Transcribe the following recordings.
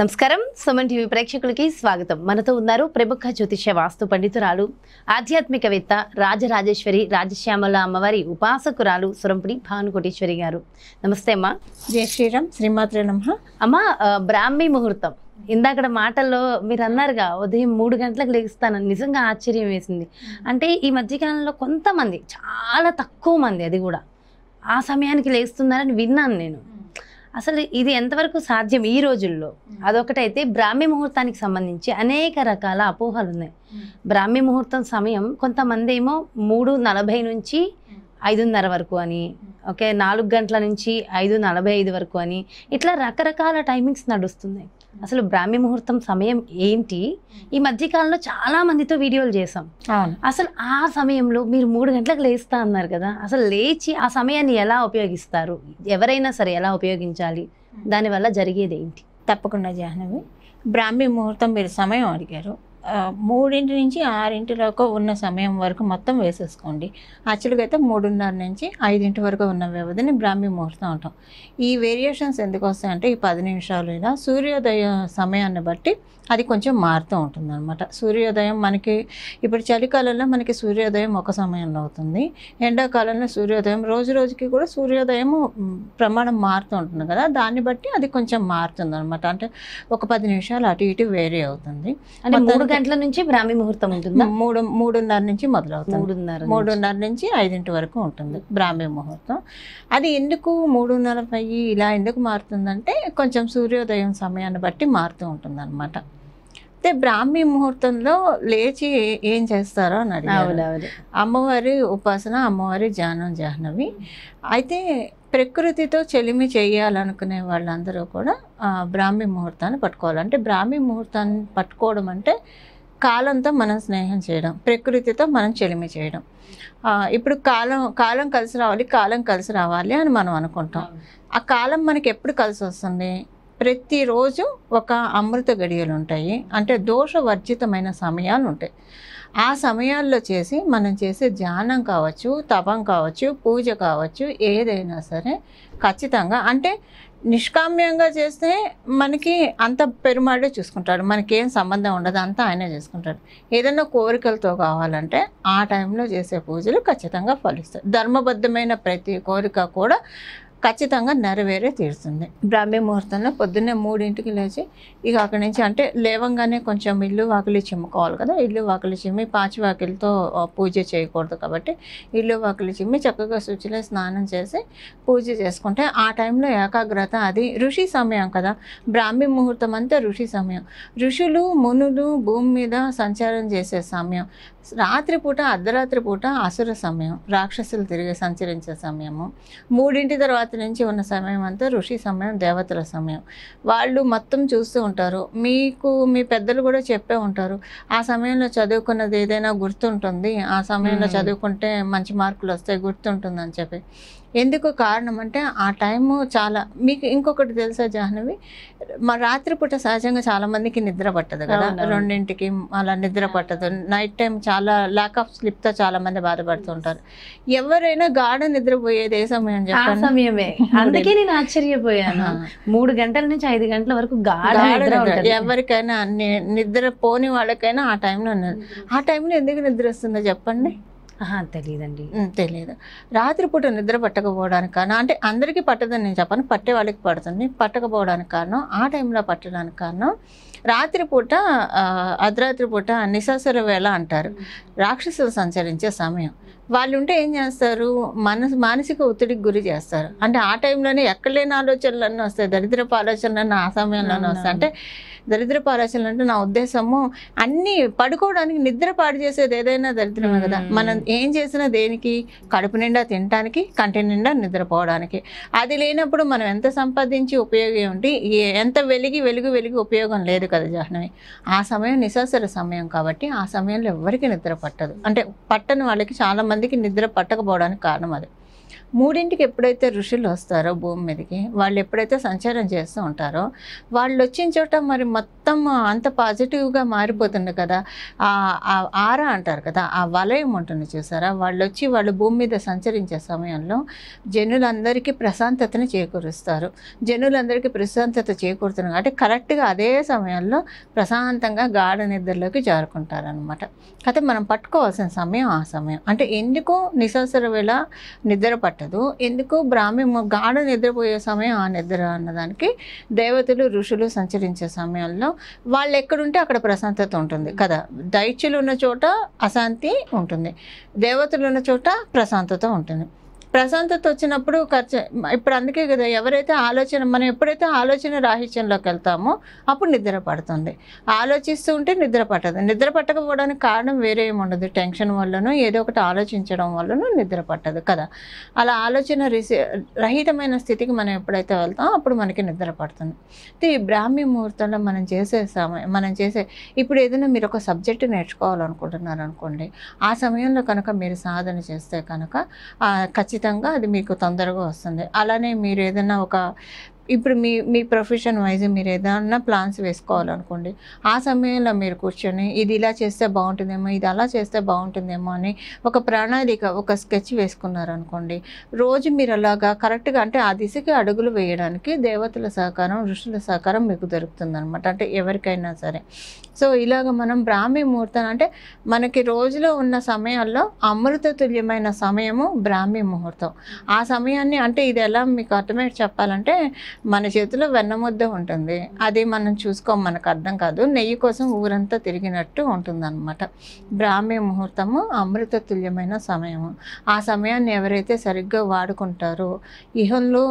నమస్కారం సుమన్ టీవీ ప్రేక్షకులకి స్వాగతం మనతో ఉన్నారు ప్రముఖ జ్యోతిష వాస్తు పండితురాలు ఆధ్యాత్మికవేత్త రాజరాజేశ్వరి రాజశ్యామల అమ్మవారి ఉపాసకురాలు సురంపుడి భానుకోటేశ్వరి గారు నమస్తే అమ్మా జయ శ్రీరామ్ శ్రీమాత్ర నమ అమ్మ బ్రాహ్మీ ముహూర్తం ఇందాకడ మాటల్లో మీరు అన్నారుగా ఉదయం మూడు గంటలకు లెగిస్తానని నిజంగా ఆశ్చర్యం వేసింది అంటే ఈ మధ్యకాలంలో కొంతమంది చాలా తక్కువ మంది అది కూడా ఆ సమయానికి లేస్తున్నారని విన్నాను నేను అసలు ఇది ఎంతవరకు సాధ్యం ఈ రోజుల్లో అదొకటైతే బ్రాహ్మీ ముహూర్తానికి సంబంధించి అనేక రకాల అపోహలు ఉన్నాయి బ్రాహ్మీ ముహూర్తం సమయం కొంతమంది ఏమో మూడు నలభై నుంచి ఐదున్నర వరకు అని ఓకే నాలుగు గంటల నుంచి ఐదు నలభై ఐదు వరకు అని ఇట్లా రకరకాల టైమింగ్స్ నడుస్తున్నాయి అసలు బ్రాహ్మీ ముహూర్తం సమయం ఏంటి ఈ మధ్యకాలంలో చాలా మందితో వీడియోలు చేసాం అసలు ఆ సమయంలో మీరు మూడు గంటలకు లేస్తా అన్నారు కదా అసలు లేచి ఆ సమయాన్ని ఎలా ఉపయోగిస్తారు ఎవరైనా సరే ఎలా ఉపయోగించాలి దానివల్ల జరిగేది ఏంటి తప్పకుండా జాహ్నవి బ్రాహ్మీ ముహూర్తం మీరు సమయం అడిగారు మూడింటి నుంచి ఆరింటిలోకి ఉన్న సమయం వరకు మొత్తం వేసేసుకోండి యాక్చువల్గా అయితే మూడున్నర నుంచి ఐదింటి వరకు ఉన్న వ్యవధిని బ్రాహ్మీ ముహూర్తం అంటాం ఈ వేరియేషన్స్ ఎందుకు వస్తాయంటే ఈ పది నిమిషాలు ఇలా సూర్యోదయ సమయాన్ని బట్టి అది కొంచెం మారుతూ ఉంటుంది అనమాట సూర్యోదయం మనకి ఇప్పుడు చలికాలంలో మనకి సూర్యోదయం ఒక సమయంలో అవుతుంది ఎండాకాలంలో సూర్యోదయం రోజు రోజుకి కూడా సూర్యోదయం ప్రమాణం మారుతూ ఉంటుంది కదా దాన్ని బట్టి అది కొంచెం మారుతుంది అనమాట అంటే ఒక పది నిమిషాలు అటు ఇటు వేరే అవుతుంది అంటే గంటల నుంచి బ్రాహ్మీ ముహూర్తం ఉంటుంది మూడు మూడున్నర నుంచి మొదలవుతుంది మూడున్నర మూడున్నర నుంచి ఐదింటి వరకు ఉంటుంది బ్రాహ్మీ ముహూర్తం అది ఎందుకు మూడున్నర పై ఇలా ఎందుకు మారుతుందంటే కొంచెం సూర్యోదయం సమయాన్ని బట్టి మారుతూ ఉంటుంది అనమాట అయితే బ్రాహ్మీ ముహూర్తంలో లేచి ఏం చేస్తారో అని అడిగారు అమ్మవారి ఉపాసన అమ్మవారి జానం జాహ్నవి అయితే ప్రకృతితో చెలిమి చేయాలనుకునే వాళ్ళందరూ కూడా బ్రాహ్మీ ముహూర్తాన్ని పట్టుకోవాలి అంటే బ్రాహ్మీ ముహూర్తాన్ని పట్టుకోవడం అంటే కాలంతో మనం స్నేహం చేయడం ప్రకృతితో మనం చెలిమి చేయడం ఇప్పుడు కాలం కాలం కలిసి రావాలి కాలం కలిసి రావాలి అని మనం అనుకుంటాం ఆ కాలం మనకి ఎప్పుడు కలిసి వస్తుంది ప్రతిరోజు ఒక అమృత గడియలు ఉంటాయి అంటే దోషవర్జితమైన సమయాలు ఉంటాయి ఆ సమయాల్లో చేసి మనం చేసే ధ్యానం కావచ్చు తపం కావచ్చు పూజ కావచ్చు ఏదైనా సరే ఖచ్చితంగా అంటే నిష్కామ్యంగా చేస్తే మనకి అంత పెరుమాడే చూసుకుంటాడు మనకేం సంబంధం ఉండదు అంతా ఆయనే చేసుకుంటాడు ఏదైనా కోరికలతో కావాలంటే ఆ టైంలో చేసే పూజలు ఖచ్చితంగా ఫలిస్తాయి ధర్మబద్ధమైన ప్రతి కోరిక కూడా ఖచ్చితంగా నెరవేరే తీరుతుంది బ్రాహ్మీ ముహూర్తంలో పొద్దున్నే మూడింటికి లేచి ఇక అక్కడి నుంచి అంటే లేవంగానే కొంచెం ఇల్లు వాకిలి చిమ్ముకోవాలి కదా ఇల్లు వాకిలి చిమ్మి పాచి పూజ చేయకూడదు కాబట్టి ఇల్లు వాకిలి చిమ్మి చక్కగా శుచిలో స్నానం చేసి పూజ చేసుకుంటే ఆ టైంలో ఏకాగ్రత అది ఋషి సమయం కదా బ్రాహ్మీ ముహూర్తం అంతా ఋషి సమయం ఋషులు మునులు భూమి మీద సంచారం చేసే సమయం రాత్రిపూట అర్ధరాత్రి పూట అసుర సమయం రాక్షసులు తిరిగి సంచరించే సమయము మూడింటి తర్వాత నుంచి ఉన్న సమయం అంతా ఋషి సమయం దేవతల సమయం వాళ్ళు మొత్తం చూస్తూ ఉంటారు మీకు మీ పెద్దలు కూడా చెప్పే ఉంటారు ఆ సమయంలో చదువుకున్నది ఏదైనా గుర్తుంటుంది ఆ సమయంలో చదువుకుంటే మంచి మార్కులు వస్తాయి గుర్తుంటుందని చెప్పి ఎందుకు కారణం అంటే ఆ టైము చాలా మీకు ఇంకొకటి తెలుసా జాహ్నవి మా రాత్రిపూట సహజంగా చాలా మందికి నిద్ర పట్టదు కదా రెండింటికి అలా నిద్ర పట్టదు నైట్ టైం చాలా ల్యాక్ ఆఫ్ స్లిప్ తో చాలా మంది బాధపడుతుంటారు ఎవరైనా గాఢ నిద్రపోయేది ఏ సమయం చెప్పండి సమయమే అందుకే నేను ఆశ్చర్యపోయాను మూడు గంటల నుంచి ఐదు గంటల వరకు ఎవరికైనా నిద్ర పోని వాళ్ళకైనా ఆ టైంలో ఉన్నారు mm-hmm. ఆ టైంలో ఎందుకు నిద్ర వస్తుందో చెప్పండి తెలియదండి తెలియదు రాత్రిపూట నిద్ర పట్టకపోవడానికి కారణం అంటే అందరికీ పట్టదని నేను చెప్పాను పట్టే వాళ్ళకి పడుతుంది పట్టకపోవడానికి కారణం ఆ టైంలో పట్టడానికి కారణం రాత్రిపూట అర్ధరాత్రి పూట నిశాసుర వేళ అంటారు రాక్షసులు సంచరించే సమయం వాళ్ళు ఉంటే ఏం చేస్తారు మనసు మానసిక ఒత్తిడికి గురి చేస్తారు అంటే ఆ టైంలోనే ఎక్కడ లేని ఆలోచనలన్నీ వస్తాయి దరిద్రపు ఆలోచనలన్నీ ఆ సమయంలోనే వస్తాయి అంటే దరిద్ర పారాశాలు అంటే నా ఉద్దేశము అన్ని పడుకోవడానికి నిద్ర పాడు చేసేది ఏదైనా దరిద్రమే కదా మనం ఏం చేసినా దేనికి కడుపు నిండా తినడానికి కంటి నిండా నిద్రపోవడానికి అది లేనప్పుడు మనం ఎంత సంపాదించి ఉపయోగం ఏంటి ఎంత వెలిగి వెలుగు వెలిగి ఉపయోగం లేదు కదా జాహ్నవి ఆ సమయం నిశాసర సమయం కాబట్టి ఆ సమయంలో ఎవరికి నిద్ర పట్టదు అంటే పట్టని వాళ్ళకి చాలామందికి నిద్ర పట్టకపోవడానికి కారణం అది మూడింటికి ఎప్పుడైతే ఋషులు వస్తారో భూమి మీదకి వాళ్ళు ఎప్పుడైతే సంచారం చేస్తూ ఉంటారో వాళ్ళు వచ్చిన చోట మరి మొత్తం అంత పాజిటివ్గా మారిపోతుంది కదా ఆర అంటారు కదా ఆ వలయం ఉంటుంది చూసారా వాళ్ళు వచ్చి వాళ్ళు భూమి మీద సంచరించే సమయంలో జనులందరికీ ప్రశాంతతను చేకూరుస్తారు జనులందరికీ ప్రశాంతత చేకూరుతున్నారు అంటే కరెక్ట్గా అదే సమయంలో ప్రశాంతంగా గాఢ నిద్రలోకి జారుకుంటారనమాట అయితే మనం పట్టుకోవాల్సిన సమయం ఆ సమయం అంటే ఎందుకు నిశాసర వేళ నిద్ర పట్టు పట్టదు ఎందుకు బ్రాహ్మి గాఢ నిద్రపోయే సమయం ఆ నిద్ర అన్నదానికి దేవతలు ఋషులు సంచరించే సమయంలో వాళ్ళు ఎక్కడుంటే అక్కడ ప్రశాంతత ఉంటుంది కదా దైత్యులు ఉన్న చోట అశాంతి ఉంటుంది దేవతలు ఉన్న చోట ప్రశాంతత ఉంటుంది ప్రశాంతత వచ్చినప్పుడు ఖర్చు ఇప్పుడు అందుకే కదా ఎవరైతే ఆలోచన మనం ఎప్పుడైతే ఆలోచన రాహిత్యంలోకి వెళ్తామో అప్పుడు నిద్ర పడుతుంది ఆలోచిస్తూ ఉంటే నిద్ర పట్టదు నిద్ర పట్టకపోవడానికి కారణం వేరే ఏమి ఉండదు టెన్షన్ వల్లనో ఏదో ఒకటి ఆలోచించడం వల్లనో నిద్ర పట్టదు కదా అలా ఆలోచన రహితమైన స్థితికి మనం ఎప్పుడైతే వెళ్తామో అప్పుడు మనకి నిద్ర పడుతుంది అయితే ఈ బ్రాహ్మీ ముహూర్తంలో మనం చేసే సమయం మనం చేసే ఇప్పుడు ఏదైనా మీరు ఒక సబ్జెక్ట్ నేర్చుకోవాలనుకుంటున్నారు అనుకోండి ఆ సమయంలో కనుక మీరు సాధన చేస్తే కనుక ఖచ్చితంగా ఖచ్చితంగా అది మీకు తొందరగా వస్తుంది అలానే మీరు ఏదైనా ఒక ఇప్పుడు మీ మీ ప్రొఫెషన్ వైజ్ మీరు ఏదన్నా ప్లాన్స్ వేసుకోవాలనుకోండి ఆ సమయంలో మీరు కూర్చొని ఇది ఇలా చేస్తే బాగుంటుందేమో ఇది అలా చేస్తే బాగుంటుందేమో అని ఒక ప్రణాళిక ఒక స్కెచ్ వేసుకున్నారనుకోండి రోజు మీరు అలాగా కరెక్ట్గా అంటే ఆ దిశకి అడుగులు వేయడానికి దేవతల సహకారం ఋషుల సహకారం మీకు దొరుకుతుందనమాట అంటే ఎవరికైనా సరే సో ఇలాగ మనం బ్రాహ్మీ ముహూర్తం అంటే మనకి రోజులో ఉన్న సమయాల్లో అమృత తుల్యమైన సమయము బ్రాహ్మీ ముహూర్తం ఆ సమయాన్ని అంటే ఇది ఎలా మీకు అర్థమయ్యే చెప్పాలంటే మన చేతిలో వెన్నముద్ద ఉంటుంది అది మనం చూసుకోం మనకు అర్థం కాదు నెయ్యి కోసం ఊరంతా తిరిగినట్టు ఉంటుందన్నమాట బ్రాహ్మీ ముహూర్తము అమృత తుల్యమైన సమయము ఆ సమయాన్ని ఎవరైతే సరిగ్గా వాడుకుంటారో ఇహంలో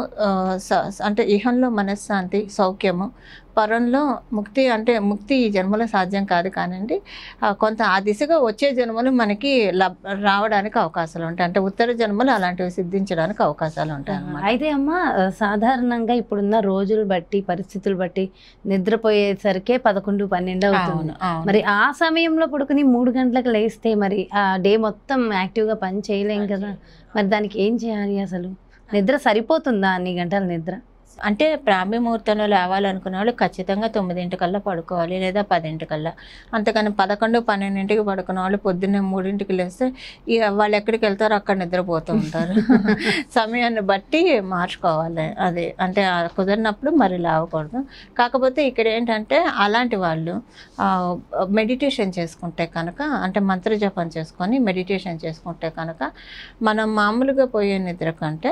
అంటే ఇహంలో మనశ్శాంతి సౌఖ్యము పరంలో ముక్తి అంటే ముక్తి ఈ జన్మలో సాధ్యం కాదు కానండి కొంత ఆ దిశగా వచ్చే జన్మలు మనకి రావడానికి అవకాశాలు ఉంటాయి అంటే ఉత్తర జన్మలు అలాంటివి సిద్ధించడానికి అవకాశాలు ఉంటాయి అయితే అమ్మ సాధారణంగా ఇప్పుడున్న రోజులు బట్టి పరిస్థితులు బట్టి నిద్రపోయేసరికే పదకొండు పన్నెండు అవుతుంది మరి ఆ సమయంలో పడుకుని మూడు గంటలకు లేస్తే మరి ఆ డే మొత్తం యాక్టివ్గా పని చేయలేం కదా మరి దానికి ఏం చేయాలి అసలు నిద్ర సరిపోతుందా అన్ని గంటల నిద్ర అంటే ప్రామి ముహూర్తంలో లేవాలనుకున్న వాళ్ళు ఖచ్చితంగా తొమ్మిదింటికల్లా పడుకోవాలి లేదా పదింటికల్లా అంతకని పదకొండు పన్నెండింటికి పడుకున్న వాళ్ళు పొద్దున్నే మూడింటికి లేస్తే వాళ్ళు ఎక్కడికి వెళ్తారో అక్కడ నిద్రపోతూ ఉంటారు సమయాన్ని బట్టి మార్చుకోవాలి అది అంటే కుదిరినప్పుడు మరి లేవకూడదు కాకపోతే ఇక్కడ ఏంటంటే అలాంటి వాళ్ళు మెడిటేషన్ చేసుకుంటే కనుక అంటే మంత్ర జపం చేసుకొని మెడిటేషన్ చేసుకుంటే కనుక మనం మామూలుగా పోయే నిద్ర కంటే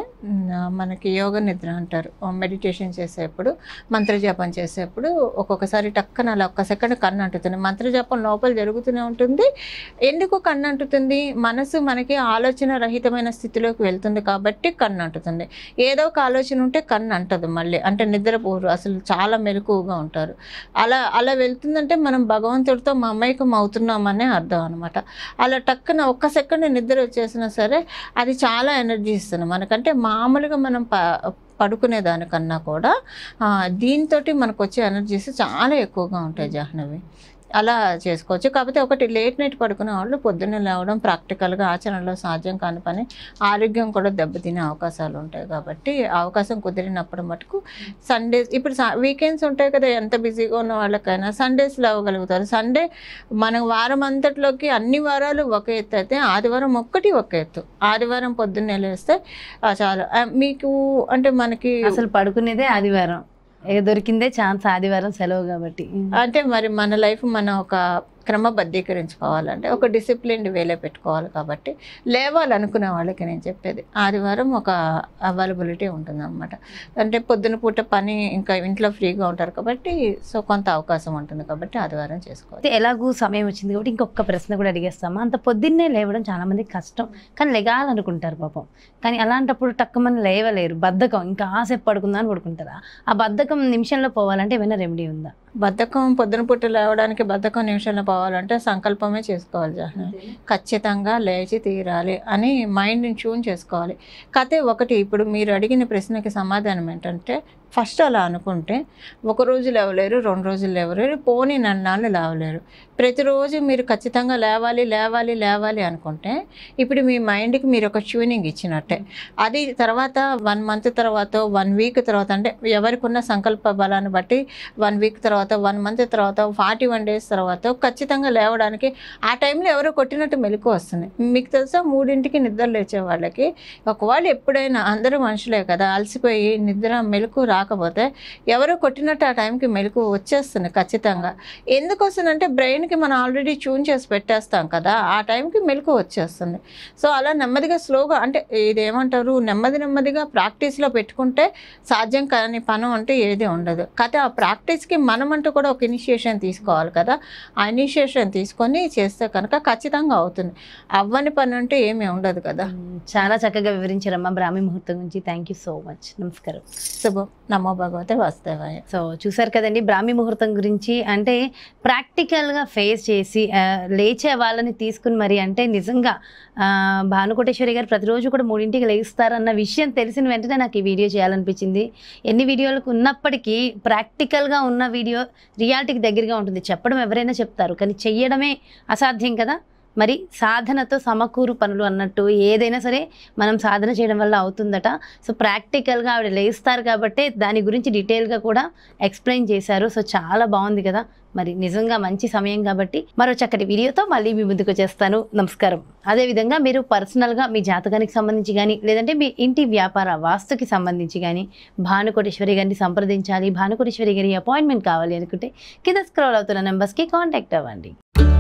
మనకి యోగ నిద్ర అంటారు మెడి మెడిటేషన్ చేసేప్పుడు మంత్రజాపం చేసేప్పుడు ఒక్కొక్కసారి టక్కన అలా ఒక్క సెకండ్ కన్ను అంటుతుంది మంత్రజాపం లోపల జరుగుతూనే ఉంటుంది ఎందుకు కన్ను అంటుతుంది మనసు మనకి ఆలోచన రహితమైన స్థితిలోకి వెళ్తుంది కాబట్టి కన్ను అంటుతుంది ఏదో ఒక ఆలోచన ఉంటే కన్ను అంటదు మళ్ళీ అంటే నిద్రపోరు అసలు చాలా మెరుకువగా ఉంటారు అలా అలా వెళ్తుందంటే మనం భగవంతుడితో మమైకం అవుతున్నామనే అర్థం అనమాట అలా టక్కున ఒక్క సెకండ్ నిద్ర వచ్చేసినా సరే అది చాలా ఎనర్జీ ఇస్తుంది మనకంటే మామూలుగా మనం పడుకునే దానికన్నా కూడా దీంతో మనకు వచ్చే ఎనర్జీస్ చాలా ఎక్కువగా ఉంటాయి జాహ్నవి అలా చేసుకోవచ్చు కాకపోతే ఒకటి లేట్ నైట్ పడుకునే వాళ్ళు పొద్దున్నే లేవడం ప్రాక్టికల్గా ఆచరణలో సాధ్యం కాని పని ఆరోగ్యం కూడా దెబ్బతినే అవకాశాలు ఉంటాయి కాబట్టి అవకాశం కుదిరినప్పుడు మటుకు సండేస్ ఇప్పుడు వీకెండ్స్ ఉంటాయి కదా ఎంత బిజీగా ఉన్న వాళ్ళకైనా సండేస్ లేవగలుగుతారు సండే మనం వారం అంతట్లోకి అన్ని వారాలు ఒక ఎత్తు అయితే ఆదివారం ఒక్కటి ఒక ఎత్తు ఆదివారం పొద్దున్నే లేస్తే చాలు మీకు అంటే మనకి అసలు పడుకునేదే ఆదివారం దొరికిందే ఛాన్స్ ఆదివారం సెలవు కాబట్టి అంటే మరి మన లైఫ్ మన ఒక క్రమబద్ధీకరించుకోవాలంటే ఒక డిసిప్లిన్డ్ వేలే పెట్టుకోవాలి కాబట్టి లేవాలనుకునే వాళ్ళకి నేను చెప్పేది ఆదివారం ఒక అవైలబిలిటీ ఉంటుందన్నమాట అంటే పొద్దున పూట పని ఇంకా ఇంట్లో ఫ్రీగా ఉంటారు కాబట్టి సో కొంత అవకాశం ఉంటుంది కాబట్టి ఆదివారం చేసుకోవాలి ఎలాగూ సమయం వచ్చింది కాబట్టి ఇంకొక ప్రశ్న కూడా అడిగేస్తాము అంత పొద్దున్నే లేవడం చాలామంది కష్టం కానీ లెగాలనుకుంటారు పాపం కానీ అలాంటప్పుడు టక్కుమని లేవలేరు బద్ధకం ఇంకా ఆశ పడుకుందా అని పడుకుంటారా ఆ బద్ధకం నిమిషంలో పోవాలంటే ఏమైనా రెమెడీ ఉందా బద్ధకం పొద్దున పూట లేవడానికి బద్ధకం నిమిషంలో పోవాలంటే సంకల్పమే చేసుకోవాలి జాహ్నవి ఖచ్చితంగా లేచి తీరాలి అని మైండ్ని ట్యూన్ చేసుకోవాలి కథ ఒకటి ఇప్పుడు మీరు అడిగిన ప్రశ్నకి సమాధానం ఏంటంటే ఫస్ట్ అలా అనుకుంటే ఒక రోజు లేవలేరు రెండు రోజులు లేవలేరు పోనీ నన్నాళ్ళు లేవలేరు ప్రతిరోజు మీరు ఖచ్చితంగా లేవాలి లేవాలి లేవాలి అనుకుంటే ఇప్పుడు మీ మైండ్కి మీరు ఒక ట్యూనింగ్ ఇచ్చినట్టే అది తర్వాత వన్ మంత్ తర్వాత వన్ వీక్ తర్వాత అంటే ఎవరికున్న సంకల్ప బలాన్ని బట్టి వన్ వీక్ తర్వాత వన్ మంత్ తర్వాత ఫార్టీ వన్ డేస్ తర్వాత ఖచ్చితంగా లేవడానికి ఆ టైంలో ఎవరో కొట్టినట్టు మెలకు వస్తుంది మీకు తెలుసా మూడింటికి నిద్ర లేచే వాళ్ళకి ఒకవాళ్ళు ఎప్పుడైనా అందరూ మనుషులే కదా అలసిపోయి నిద్ర మెలకు రా కాకపోతే ఎవరో కొట్టినట్టు ఆ టైంకి మెలకు వచ్చేస్తుంది ఖచ్చితంగా అంటే బ్రెయిన్కి మనం ఆల్రెడీ చూన్ చేసి పెట్టేస్తాం కదా ఆ టైంకి మెలకు వచ్చేస్తుంది సో అలా నెమ్మదిగా స్లోగా అంటే ఇదేమంటారు నెమ్మది నెమ్మదిగా ప్రాక్టీస్లో పెట్టుకుంటే సాధ్యం కాని పనం అంటే ఏది ఉండదు కాకపోతే ఆ ప్రాక్టీస్కి మనం అంటూ కూడా ఒక ఇనిషియేషన్ తీసుకోవాలి కదా ఆ ఇనిషియేషన్ తీసుకొని చేస్తే కనుక ఖచ్చితంగా అవుతుంది అవ్వని పని అంటే ఏమీ ఉండదు కదా చాలా చక్కగా వివరించారమ్మా బ్రాహ్మీ ముహూర్తం గురించి థ్యాంక్ సో మచ్ నమస్కారం శుభం నమో భగవతే వాస్తవాయ సో చూసారు కదండి బ్రాహ్మి ముహూర్తం గురించి అంటే ప్రాక్టికల్గా ఫేస్ చేసి లేచే వాళ్ళని తీసుకుని మరి అంటే నిజంగా భానుకోటేశ్వరి గారు ప్రతిరోజు కూడా మూడింటికి లేస్తారన్న విషయం తెలిసిన వెంటనే నాకు ఈ వీడియో చేయాలనిపించింది ఎన్ని వీడియోలకు ఉన్నప్పటికీ ప్రాక్టికల్గా ఉన్న వీడియో రియాలిటీకి దగ్గరగా ఉంటుంది చెప్పడం ఎవరైనా చెప్తారు కానీ చెయ్యడమే అసాధ్యం కదా మరి సాధనతో సమకూరు పనులు అన్నట్టు ఏదైనా సరే మనం సాధన చేయడం వల్ల అవుతుందట సో ప్రాక్టికల్గా ఆవిడ లేస్తారు కాబట్టి దాని గురించి డీటెయిల్గా కూడా ఎక్స్ప్లెయిన్ చేశారు సో చాలా బాగుంది కదా మరి నిజంగా మంచి సమయం కాబట్టి మరో చక్కటి వీడియోతో మళ్ళీ మీ ముందుకు వచ్చేస్తాను నమస్కారం అదేవిధంగా మీరు పర్సనల్గా మీ జాతకానికి సంబంధించి కానీ లేదంటే మీ ఇంటి వ్యాపార వాస్తుకి సంబంధించి కానీ భానుకోటేశ్వరి గారిని సంప్రదించాలి భానుకోటేశ్వరి గారి అపాయింట్మెంట్ కావాలి అనుకుంటే కింద స్క్రోల్ అవుతున్న నెంబర్స్కి కాంటాక్ట్ అవ్వండి